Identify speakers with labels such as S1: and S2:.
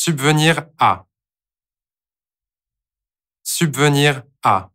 S1: Subvenir à. Subvenir à.